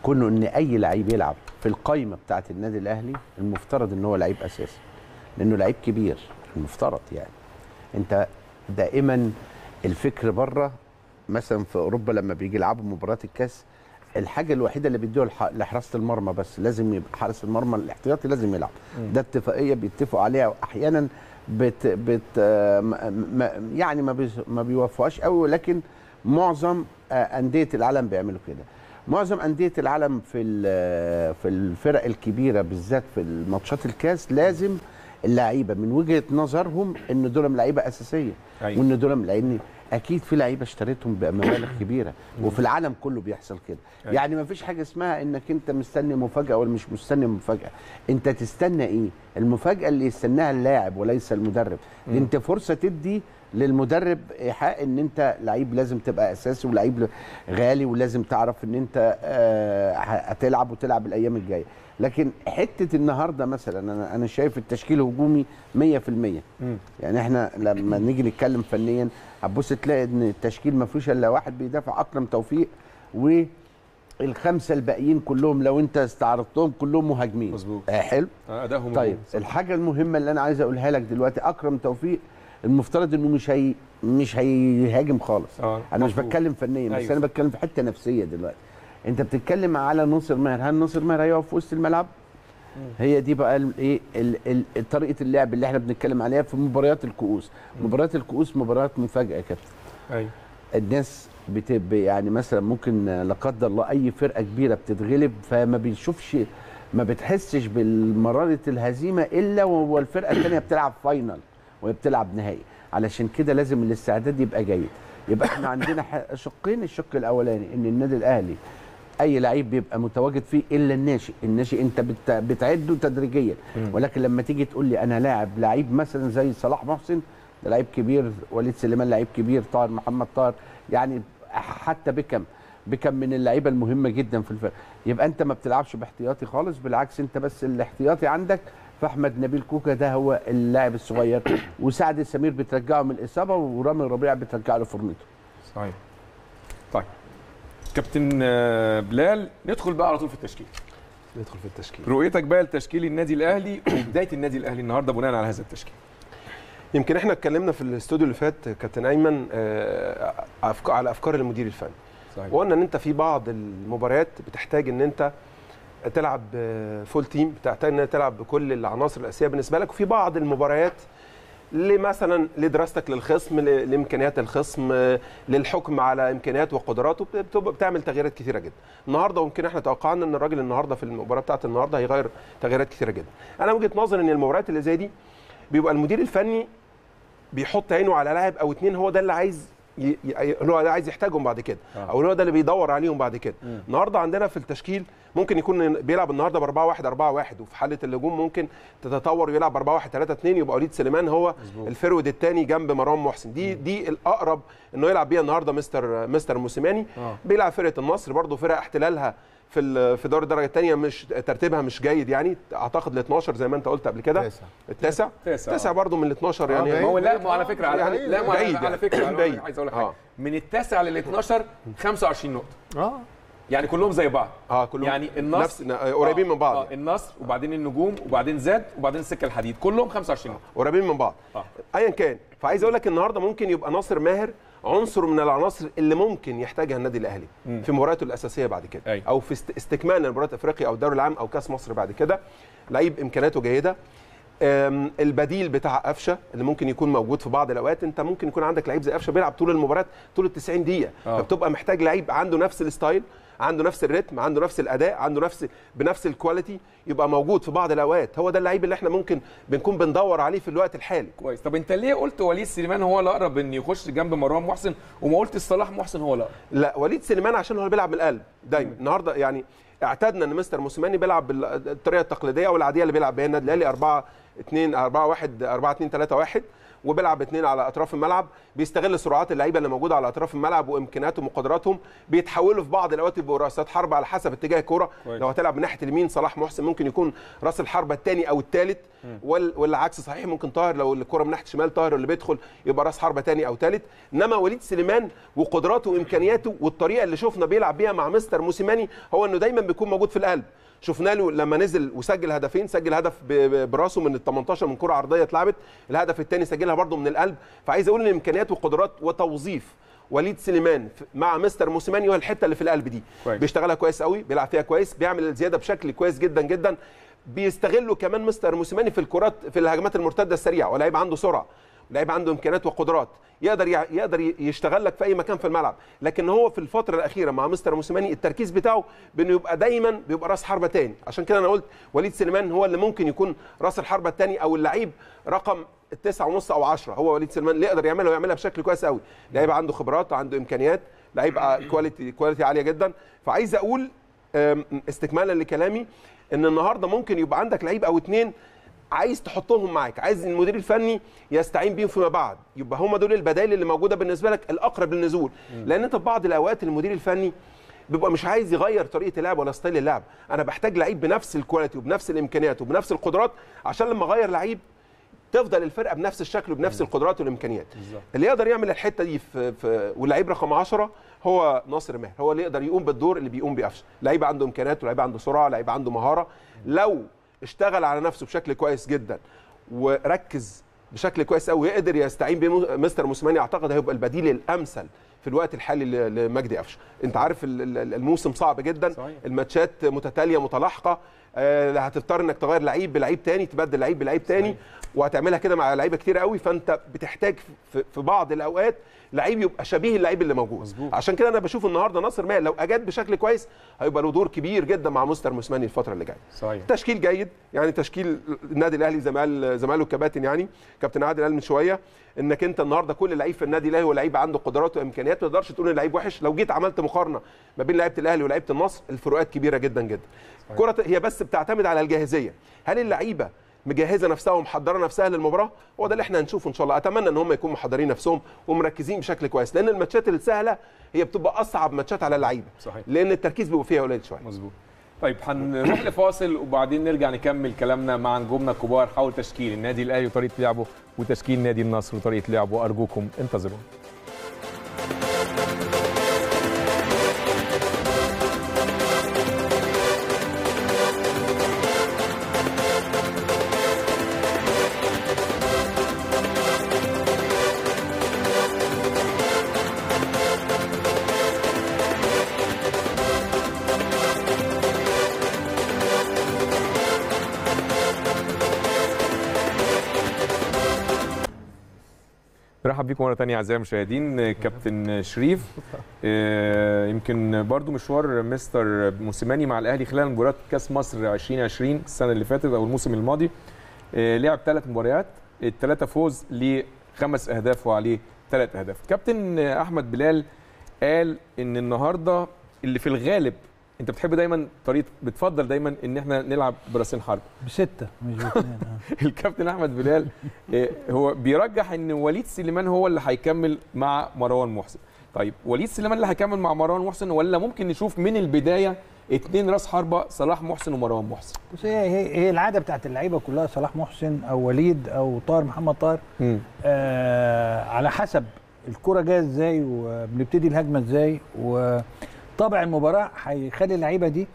كونه ان اي لعيب يلعب في القايمه بتاعه النادي الاهلي المفترض ان هو لعيب اساسي لانه لعيب كبير المفترض يعني انت دائما الفكر بره مثلا في اوروبا لما بيجي يلعبوا مباريات الكاس الحاجه الوحيده اللي بيدوها لحراسه المرمى بس لازم يبقى حارس المرمى الاحتياطي لازم يلعب ده اتفاقيه بيتفقوا عليها احيانا بت بت ما يعني ما بيوفقهاش قوي ولكن معظم آه، انديه العالم بيعملوا كده معظم انديه العالم في في الفرق الكبيره بالذات في الماتشات الكاس لازم اللعيبه من وجهه نظرهم ان دول لعيبه اساسيه أيوة. وان دول لان اكيد في لعيبه اشتريتهم بمبالغ [COUGHS] كبيره وفي العالم كله بيحصل كده أيوة. يعني ما فيش حاجه اسمها انك انت مستني مفاجاه ولا مش مستني مفاجاه انت تستنى ايه المفاجاه اللي يستناها اللاعب وليس المدرب انت فرصه تدي للمدرب ايحاء ان انت لعيب لازم تبقى اساسي ولعيب غالي ولازم تعرف ان انت آه، هتلعب وتلعب الايام الجايه لكن حته النهارده مثلا انا انا شايف التشكيل هجومي 100% يعني احنا لما نيجي نتكلم فنيا هتبص تلاقي ان التشكيل ما فيهوش الا واحد بيدافع اكرم توفيق و الخمسه الباقيين كلهم لو انت استعرضتهم كلهم مهاجمين مظبوط آه حلو ادائهم طيب الحاجه المهمه اللي انا عايز اقولها لك دلوقتي اكرم توفيق المفترض انه مش هي مش هيهاجم خالص آه. انا مش بتكلم فنيا بس أيوه. انا بتكلم في حته نفسيه دلوقتي انت بتتكلم على ناصر ماهر هل ناصر ماهر هيقف في وسط الملعب هي دي بقى ايه طريقه اللعب اللي احنا بنتكلم عليها في مباريات الكؤوس مباريات الكؤوس مباريات مفاجاه يا كابتن ايوه الناس بتب يعني مثلا ممكن لا قدر الله اي فرقه كبيره بتتغلب فما بيشوفش ما بتحسش بمراره الهزيمه الا والفرقه الثانيه بتلعب فاينل وهي بتلعب نهائي علشان كده لازم الاستعداد يبقى جيد يبقى احنا عندنا شقين الشق الاولاني ان النادي الاهلي اي لعيب بيبقى متواجد فيه الا الناشئ الناشئ انت بتعده تدريجيا ولكن لما تيجي تقول لي انا لاعب لعيب مثلا زي صلاح محسن ده لعيب كبير وليد سليمان لعيب كبير طاهر محمد طاهر يعني حتى بكم بكم من اللعيبه المهمه جدا في الفرق يبقى انت ما بتلعبش باحتياطي خالص بالعكس انت بس الاحتياطي عندك فاحمد نبيل كوكا ده هو اللاعب الصغير [COUGHS] وسعد السمير بترجعه من الاصابه ورامي الربيع بترجع له فورمته صحيح طيب كابتن آه، بلال ندخل بقى على طول في التشكيل ندخل في التشكيل رؤيتك بقى لتشكيل النادي الاهلي وبدايه [COUGHS] النادي الاهلي النهارده بناء على هذا التشكيل يمكن احنا اتكلمنا في الاستوديو اللي فات كابتن ايمن آه، على افكار المدير الفني صحيح. وقلنا ان انت في بعض المباريات بتحتاج ان انت تلعب فول تيم بتعتني تلعب بكل العناصر الاساسيه بالنسبه لك وفي بعض المباريات لمثلا لدراستك للخصم لامكانيات الخصم للحكم على امكانيات وقدراته بتبقى بتعمل تغييرات كثيره جدا النهارده ممكن احنا توقعنا ان الراجل النهارده في المباراه بتاعه النهارده هيغير تغييرات كثيره جدا انا وجهه نظري ان المباريات اللي زي دي بيبقى المدير الفني بيحط عينه على لاعب او اتنين هو ده اللي عايز ي... هو ده عايز يحتاجهم بعد كده آه. او هو ده اللي بيدور عليهم بعد كده النهارده عندنا في التشكيل ممكن يكون بيلعب النهارده ب 4 1 4 1 وفي حاله الهجوم ممكن تتطور ويلعب ب 4 1 3 2 يبقى وليد سليمان هو الفرود الثاني جنب مروان محسن دي دي الاقرب انه يلعب بيها النهارده مستر مستر موسيماني آه. بيلعب فرقه النصر برده فرقه احتلالها في في دوري الدرجه الثانيه مش ترتيبها مش جيد يعني اعتقد ال 12 زي ما انت قلت قبل كده التاسع التاسع برضه من ال 12 آه، يعني ما هو لا على فكره على لا بعيد على يعني. فكره عايز اقول لك آه. حاجه من التاسع لل 12 25 نقطه اه يعني كلهم زي بعض اه كلهم يعني النصر نفس قريبين من بعض آه،, آه النصر وبعدين النجوم وبعدين زاد وبعدين السكه الحديد كلهم 25 نقطه قريبين من بعض آه. ايا كان فعايز اقول لك النهارده ممكن يبقى ناصر ماهر عنصر من العناصر اللي ممكن يحتاجها النادي الاهلي م. في مباراته الاساسيه بعد كده أي. أيوة. او في استكمال مباراه افريقيا او الدوري العام او كاس مصر بعد كده لعيب امكاناته جيده البديل بتاع قفشه اللي ممكن يكون موجود في بعض الاوقات انت ممكن يكون عندك لعيب زي قفشه بيلعب طول المباراه طول ال 90 دقيقه آه. فبتبقى محتاج لعيب عنده نفس الستايل عنده نفس الريتم عنده نفس الاداء عنده نفس بنفس الكواليتي يبقى موجود في بعض الاوقات هو ده اللعيب اللي احنا ممكن بنكون بندور عليه في الوقت الحالي كويس طب انت ليه قلت وليد سليمان هو الاقرب ان يخش جنب مروان محسن وما قلت الصلاح محسن هو الاقرب لا وليد سليمان عشان هو بيلعب بالقلب دايما النهارده يعني اعتدنا ان مستر موسيماني بيلعب بالطريقه التقليديه والعاديه اللي بيلعب بيها النادي الاهلي 4 2 4 1 4 2 3 1 وبيلعب اثنين على اطراف الملعب بيستغل سرعات اللعيبه اللي موجوده على اطراف الملعب وامكانياتهم وقدراتهم بيتحولوا في بعض الاوقات يبقوا راسات حرب على حسب اتجاه الكوره لو هتلعب من ناحيه اليمين صلاح محسن ممكن يكون راس الحربه الثاني او الثالث والعكس صحيح ممكن طاهر لو الكوره من ناحيه الشمال طاهر اللي بيدخل يبقى راس حربه ثاني او ثالث انما وليد سليمان وقدراته وامكانياته والطريقه اللي شفنا بيلعب بيها مع مستر موسيماني هو انه دايما بيكون موجود في القلب شفنا له لما نزل وسجل هدفين سجل هدف براسه من ال 18 من كره عرضيه اتلعبت الهدف الثاني سجلها منها برضه من القلب فعايز اقول ان الامكانيات وقدرات وتوظيف وليد سليمان مع مستر موسيماني هو الحته اللي في القلب دي كويس. بيشتغلها كويس قوي بيلعب فيها كويس بيعمل الزياده بشكل كويس جدا جدا بيستغلوا كمان مستر موسيماني في الكرات في الهجمات المرتده السريعه ولاعيب عنده سرعه لعيب عنده امكانيات وقدرات يقدر يقدر يشتغل لك في اي مكان في الملعب لكن هو في الفتره الاخيره مع مستر موسيماني التركيز بتاعه بانه يبقى دايما بيبقى راس حربه تاني عشان كده انا قلت وليد سليمان هو اللي ممكن يكون راس الحربه الثاني او اللعيب رقم تسعة ونص او 10 هو وليد سلمان اللي يقدر يعملها ويعملها بشكل كويس قوي لعيب عنده خبرات عنده امكانيات لعيب كواليتي كواليتي عاليه جدا فعايز اقول استكمالا لكلامي ان النهارده ممكن يبقى عندك لعيب او اتنين عايز تحطهم معاك عايز المدير الفني يستعين بيهم فيما بعد يبقى هم دول البدائل اللي موجوده بالنسبه لك الاقرب للنزول لان انت في بعض الاوقات المدير الفني بيبقى مش عايز يغير طريقه اللعب ولا ستايل اللعب انا بحتاج لعيب بنفس الكواليتي وبنفس الامكانيات وبنفس القدرات عشان لما اغير لعيب تفضل الفرقه بنفس الشكل وبنفس القدرات والامكانيات بالزبط. اللي يقدر يعمل الحته دي في, في واللعيب رقم 10 هو ناصر ماهر هو اللي يقدر يقوم بالدور اللي بيقوم بيه قفشه لعيب عنده امكانيات ولعيب عنده سرعه لعيب عنده مهاره لو اشتغل على نفسه بشكل كويس جدا وركز بشكل كويس قوي يقدر يستعين بمستر مستر موسيماني اعتقد هيبقى البديل الامثل في الوقت الحالي لمجدي قفشه انت عارف الموسم صعب جدا صحيح. الماتشات متتاليه متلاحقه آه، هتضطر انك تغير لعيب بلعيب تاني تبدل لعيب بلعيب تاني وهتعملها كده مع لعيبه كتير قوي فانت بتحتاج في بعض الاوقات لعيب يبقى شبيه اللعيب اللي موجود مزبوط. عشان كده انا بشوف النهارده ناصر ماهر لو اجاد بشكل كويس هيبقى له دور كبير جدا مع مستر موسماني الفتره اللي جايه صحيح تشكيل جيد يعني تشكيل النادي الاهلي زمال زماله الكباتن يعني كابتن عادل قال من شويه انك انت النهارده كل لعيب في النادي الاهلي ولاعيب عنده قدرات وامكانيات ما تقدرش تقول ان لعيب وحش لو جيت عملت مقارنه ما بين لعيبه الاهلي ولعيبه النصر الفروقات كبيره جدا جدا الكره هي بس بتعتمد على الجاهزيه هل اللعيبه مجهزه نفسها ومحضره نفسها للمباراه هو ده اللي احنا هنشوفه ان شاء الله اتمنى ان هم يكونوا محضرين نفسهم ومركزين بشكل كويس لان الماتشات السهله هي بتبقى اصعب ماتشات على اللعيبه لان التركيز بيبقى فيها قليل شويه مظبوط طيب هنروح لفاصل وبعدين نرجع نكمل كلامنا مع نجومنا الكبار حول تشكيل النادي الاهلي وطريقه لعبه وتشكيل نادي النصر وطريقه لعبه ارجوكم انتظرونا مرحب بيكم مره ثانيه اعزائي المشاهدين كابتن شريف آه، يمكن برضو مشوار مستر موسيماني مع الاهلي خلال مباراه كاس مصر 2020 السنه اللي فاتت او الموسم الماضي آه، لعب ثلاث مباريات الثلاثه فوز لخمس اهداف وعليه ثلاث اهداف كابتن احمد بلال قال ان النهارده اللي في الغالب انت بتحب دايما طريقه بتفضل دايما ان احنا نلعب براسين حرب [LAUGHS] بسته مش آه. [LAUGHS] الكابتن احمد بلال آه، هو بيرجح ان وليد سليمان هو اللي هيكمل مع مروان محسن طيب وليد سليمان اللي هيكمل مع مروان محسن ولا ممكن نشوف من البدايه اثنين راس حربه صلاح محسن ومروان محسن بص هي هي هي العاده بتاعت اللعيبه كلها صلاح محسن او وليد او طاهر محمد طاهر آه على حسب الكره جايه ازاي وبنبتدي الهجمه ازاي و... طابع المباراه هيخلي اللعيبه دي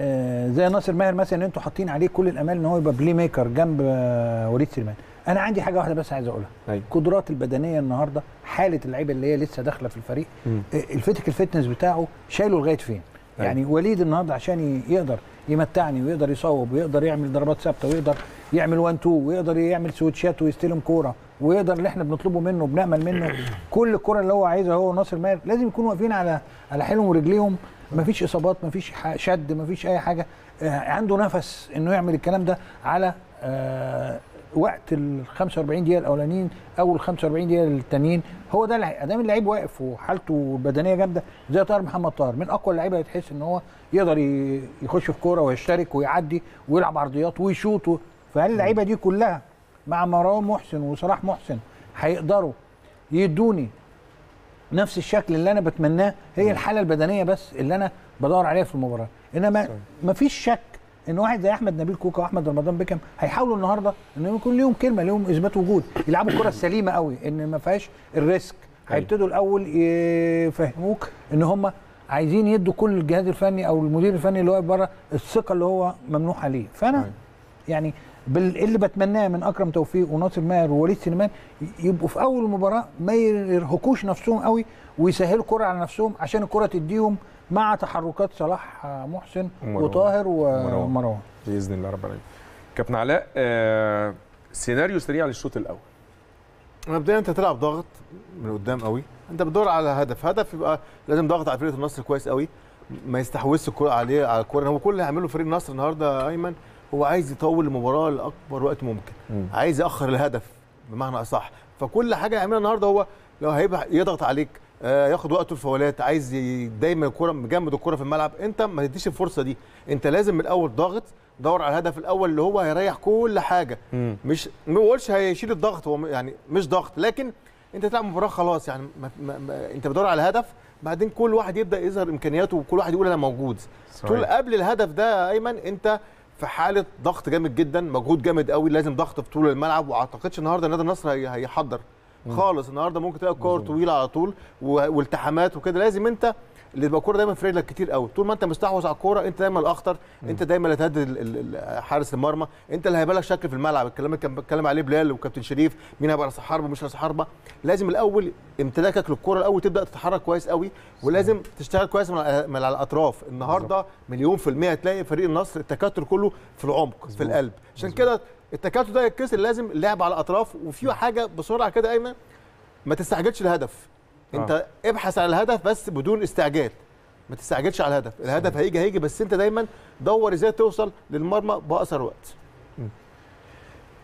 آه، زي ناصر ماهر مثلا اللي انتوا حاطين عليه كل الامال ان هو يبقى بلي ميكر جنب آه، وليد سليمان انا عندي حاجه واحده بس عايز اقولها القدرات البدنيه النهارده حاله اللعيبه اللي هي لسه داخله في الفريق آه، الفتك الفتنس بتاعه شايله لغايه فين أي. يعني وليد النهارده عشان يقدر يمتعني ويقدر يصوب ويقدر يعمل ضربات ثابته ويقدر يعمل 1 2 ويقدر يعمل سويتشات ويستلم كوره ويقدر اللي احنا بنطلبه منه وبنامل منه [CLEARS THROAT] كل الكره اللي هو عايزها هو وناصر ماهر لازم يكونوا واقفين على على حيلهم ورجليهم مفيش اصابات مفيش شد مفيش اي حاجه آه، عنده نفس انه يعمل الكلام ده على آه، وقت ال 45 دقيقه الاولانيين او ال 45 دقيقه الثانيين هو ده ادام اللعيب واقف وحالته البدنيه جامده زي طاهر محمد طاهر من اقوى اللعيبه اللي تحس ان هو يقدر يخش في كوره ويشترك ويعدي ويلعب عرضيات ويشوط فهل اللعيبه دي كلها مع مروان محسن وصلاح محسن هيقدروا يدوني نفس الشكل اللي انا بتمناه هي الحاله البدنيه بس اللي انا بدور عليها في المباراه انما مفيش شك ان واحد زي احمد نبيل كوكا واحمد رمضان بيكم هيحاولوا النهارده ان يكون ليهم كلمه ليهم اثبات وجود يلعبوا الكره السليمه قوي ان ما فيهاش الريسك أيوة. هيبتدوا الاول يفهموك ان هم عايزين يدوا كل الجهاز الفني او المدير الفني اللي واقف بره الثقه اللي هو ممنوح عليه فانا أيوة. يعني إيه اللي بتمناه من اكرم توفيق وناصر ماهر ووليد سليمان يبقوا في اول المباراه ما يرهقوش نفسهم قوي ويسهلوا كرة على نفسهم عشان الكرة تديهم مع تحركات صلاح آه، محسن مروان. وطاهر ومروان باذن الله رب العالمين كابتن علاء آه سيناريو سريع للشوط الاول مبدئيا انت تلعب ضغط من قدام قوي انت بتدور على هدف هدف يبقى لازم ضغط على فرقه النصر كويس قوي ما يستحوذش الكره عليه على الكره هو كل اللي هيعمله فريق النصر النهارده ايمن هو عايز يطول المباراه لاكبر وقت ممكن مم. عايز ياخر الهدف بمعنى اصح فكل حاجه يعملها النهارده هو لو هيبقى يضغط عليك آه ياخد وقته الفاولات عايز دايما الكره مجمد الكره في الملعب انت ما تديش الفرصه دي انت لازم من الاول ضاغط دور على الهدف الاول اللي هو هيريح كل حاجه مم. مش ما بقولش هيشيل الضغط هو يعني مش ضغط لكن انت تلعب مباراه خلاص يعني ما ما ما انت بتدور على هدف بعدين كل واحد يبدا يظهر امكانياته وكل واحد يقول انا موجود صحيح. طول قبل الهدف ده ايمن انت في حاله ضغط جامد جدا مجهود جامد قوي لازم ضغط في طول الملعب واعتقدش النهارده نادي النصر هيحضر خالص النهارده ممكن تلاقي كور طويله على طول والتحامات وكده لازم انت اللي تبقى الكوره دايما في رجلك كتير قوي طول ما انت مستحوذ على الكوره انت دايما الاخطر انت دايما اللي تهدد حارس المرمى انت اللي هيبقى لك شكل في الملعب الكلام اللي كان بيتكلم عليه بلال وكابتن شريف مين هيبقى راس حربه ومش راس حربه لازم الاول امتلاكك للكوره الاول تبدا تتحرك كويس قوي ولازم تشتغل كويس من على الاطراف النهارده مليون في الميه تلاقي فريق النصر التكتل كله في العمق في القلب عشان كده التكتل ده يتكسر لازم اللعب على الاطراف وفي حاجه بسرعه كده ايمن ما تستعجلش الهدف آه. انت ابحث عن الهدف بس بدون استعجال ما تستعجلش على الهدف الهدف هيجي هيجي بس انت دايما دور ازاي توصل للمرمى باقصر وقت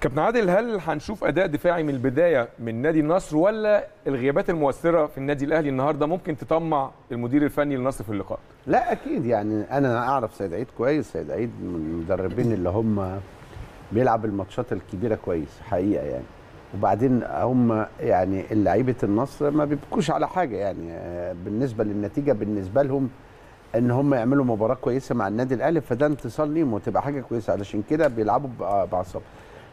كابتن عادل هل هنشوف اداء دفاعي من البدايه من نادي النصر ولا الغيابات المؤثره في النادي الاهلي النهارده ممكن تطمع المدير الفني للنصر في اللقاء لا اكيد يعني انا اعرف سيد عيد كويس سيد عيد من المدربين اللي هم بيلعب الماتشات الكبيره كويس حقيقه يعني وبعدين هم يعني لعيبه النصر ما بيبكوش على حاجه يعني آه، بالنسبه للنتيجه بالنسبه لهم ان هم يعملوا مباراه كويسه مع النادي الاهلي فده انتصار ليهم وتبقى حاجه كويسه علشان كده بيلعبوا آه، بعصب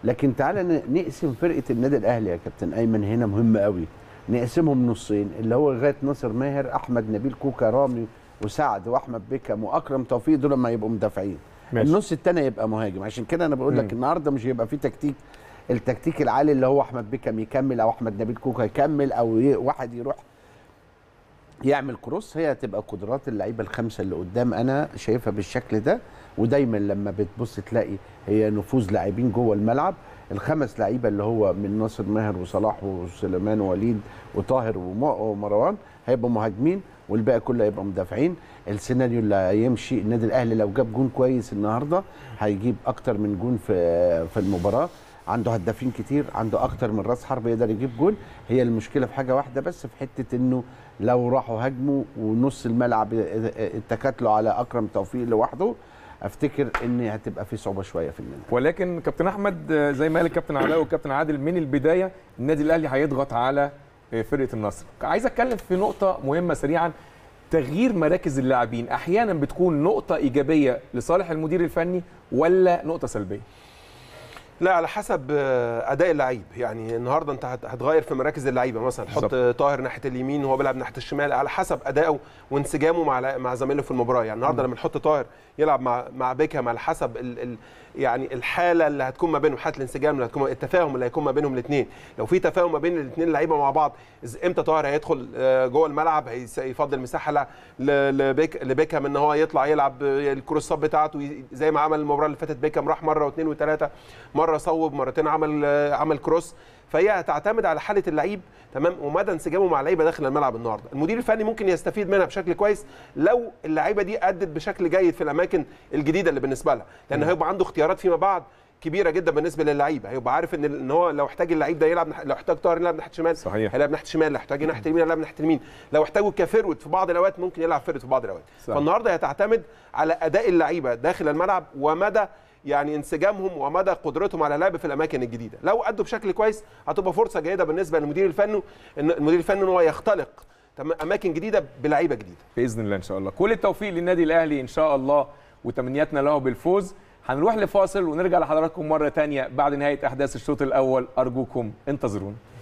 لكن تعالى نقسم فرقه النادي الاهلي يا كابتن ايمن هنا مهم قوي نقسمهم نصين اللي هو لغايه ناصر ماهر احمد نبيل كوكا رامي وسعد واحمد بيكم واكرم توفيق دول ما يبقوا مدافعين ماشي. النص الثاني يبقى مهاجم عشان كده انا بقول لك النهارده مش هيبقى في تكتيك التكتيك العالي اللي هو احمد بيكم يكمل او احمد نبيل كوكا يكمل او واحد يروح يعمل كروس هي تبقى قدرات اللعيبه الخمسه اللي قدام انا شايفها بالشكل ده ودايما لما بتبص تلاقي هي نفوذ لاعبين جوه الملعب الخمس لعيبه اللي هو من ناصر ماهر وصلاح وسليمان ووليد وطاهر ومروان هيبقوا مهاجمين والباقي كله هيبقى مدافعين السيناريو اللي هيمشي النادي الاهلي لو جاب جون كويس النهارده هيجيب اكتر من جون في في المباراه عنده هدافين كتير عنده اكتر من راس حرب يقدر يجيب جول هي المشكله في حاجه واحده بس في حته انه لو راحوا هاجموا ونص الملعب اتكتلوا على اكرم توفيق لوحده افتكر ان هتبقى في صعوبه شويه في النادي ولكن كابتن احمد زي ما قال الكابتن علاء والكابتن عادل من البدايه النادي الاهلي هيضغط على فرقه النصر عايز اتكلم في نقطه مهمه سريعا تغيير مراكز اللاعبين احيانا بتكون نقطه ايجابيه لصالح المدير الفني ولا نقطه سلبيه لا على حسب آه، اداء اللعيب يعني النهارده انت هتغير في مراكز اللعيبه مثلا حط طاهر ناحيه اليمين وهو بيلعب ناحيه الشمال على حسب ادائه وانسجامه مع مع زمايله في المباراه يعني النهارده لما نحط طاهر يلعب مع مع بيكهام على حسب ال ال يعني الحاله اللي هتكون ما بينهم حاله الانسجام اللي هتكون التفاهم اللي هيكون ما بينهم الاثنين لو في تفاهم ما بين الاثنين لعيبه مع بعض امتى طاهر هيدخل آه، جوه الملعب هيفضل مساحه لبيك لبيكهام ان هو يطلع يلعب الكروسات بتاعته زي ما عمل المباراه اللي فاتت بيكهام راح مره واثنين وثلاثه مره صوب مرتين عمل آه، عمل كروس فهي هتعتمد على حاله اللعيب تمام ومدى انسجامه مع اللعيبه داخل الملعب النهارده المدير الفني ممكن يستفيد منها بشكل كويس لو اللعيبه دي ادت بشكل جيد في الاماكن الجديده اللي بالنسبه لها لان هيبقى عنده اختيارات فيما بعد كبيره جدا بالنسبه للعيبه هيبقى عارف ان ان هو لو احتاج اللعيب ده يلعب لو احتاج طاهر يلعب ناحيه الشمال صحيح هيلعب ناحيه الشمال لو احتاج ناحيه اليمين يلعب ناحيه اليمين لو احتاجه كفرود في بعض الاوقات ممكن يلعب فرود في بعض الاوقات فالنهارده هتعتمد على اداء اللعيبه داخل الملعب ومدى يعني انسجامهم ومدى قدرتهم على اللعب في الاماكن الجديده لو ادوا بشكل كويس هتبقى فرصه جيده بالنسبه للمدير الفني ان المدير الفني ان هو يختلق اماكن جديده بلعيبه جديده باذن الله ان شاء الله كل التوفيق للنادي الاهلي ان شاء الله وتمنياتنا له بالفوز هنروح لفاصل ونرجع لحضراتكم مره ثانيه بعد نهايه احداث الشوط الاول ارجوكم انتظرونا